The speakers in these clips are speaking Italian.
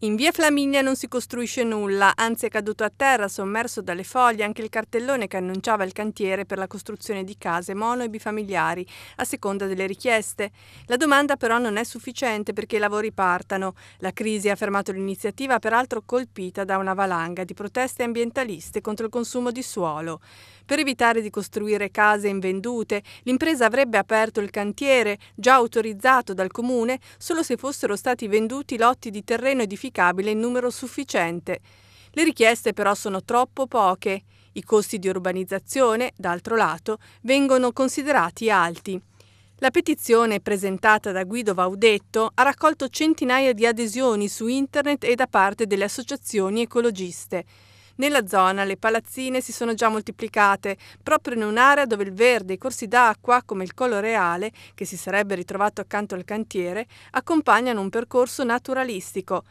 In via Flaminia non si costruisce nulla, anzi è caduto a terra, sommerso dalle foglie, anche il cartellone che annunciava il cantiere per la costruzione di case mono e bifamiliari, a seconda delle richieste. La domanda però non è sufficiente perché i lavori partano. La crisi ha fermato l'iniziativa, peraltro colpita da una valanga di proteste ambientaliste contro il consumo di suolo. Per evitare di costruire case invendute, l'impresa avrebbe aperto il cantiere, già autorizzato dal comune, solo se fossero stati venduti lotti di terreno edificati quantificabile in numero sufficiente. Le richieste però sono troppo poche. I costi di urbanizzazione, d'altro lato, vengono considerati alti. La petizione presentata da Guido Vaudetto ha raccolto centinaia di adesioni su internet e da parte delle associazioni ecologiste. Nella zona le palazzine si sono già moltiplicate, proprio in un'area dove il verde e i corsi d'acqua, come il colo reale, che si sarebbe ritrovato accanto al cantiere, accompagnano un percorso naturalistico.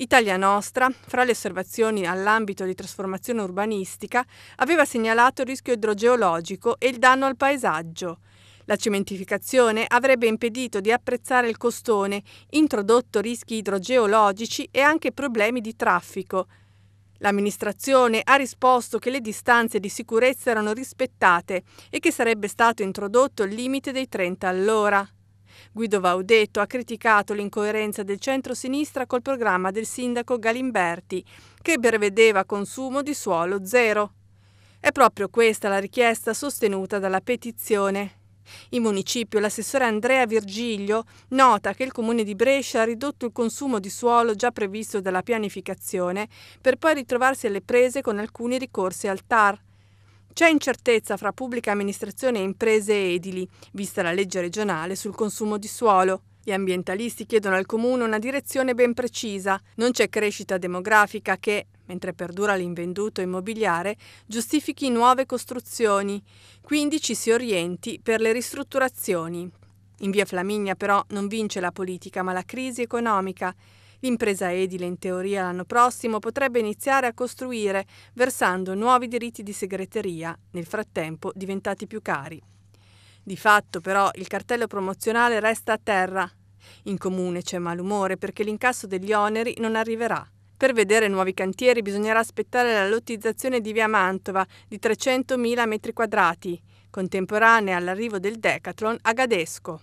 Italia Nostra, fra le osservazioni all'ambito di trasformazione urbanistica, aveva segnalato il rischio idrogeologico e il danno al paesaggio. La cementificazione avrebbe impedito di apprezzare il costone, introdotto rischi idrogeologici e anche problemi di traffico. L'amministrazione ha risposto che le distanze di sicurezza erano rispettate e che sarebbe stato introdotto il limite dei 30 all'ora. Guido Vaudetto ha criticato l'incoerenza del centro-sinistra col programma del sindaco Galimberti, che prevedeva consumo di suolo zero. È proprio questa la richiesta sostenuta dalla petizione. In municipio l'assessore Andrea Virgilio nota che il comune di Brescia ha ridotto il consumo di suolo già previsto dalla pianificazione per poi ritrovarsi alle prese con alcuni ricorsi al TAR. C'è incertezza fra pubblica amministrazione e imprese edili, vista la legge regionale sul consumo di suolo. Gli ambientalisti chiedono al Comune una direzione ben precisa. Non c'è crescita demografica che, mentre perdura l'invenduto immobiliare, giustifichi nuove costruzioni. Quindi ci si orienti per le ristrutturazioni. In via Flaminia però non vince la politica ma la crisi economica. L'impresa edile in teoria l'anno prossimo potrebbe iniziare a costruire versando nuovi diritti di segreteria, nel frattempo diventati più cari. Di fatto però il cartello promozionale resta a terra. In comune c'è malumore perché l'incasso degli oneri non arriverà. Per vedere nuovi cantieri bisognerà aspettare la lottizzazione di via Mantova di 300.000 m2, contemporanea all'arrivo del Decathlon a Gadesco.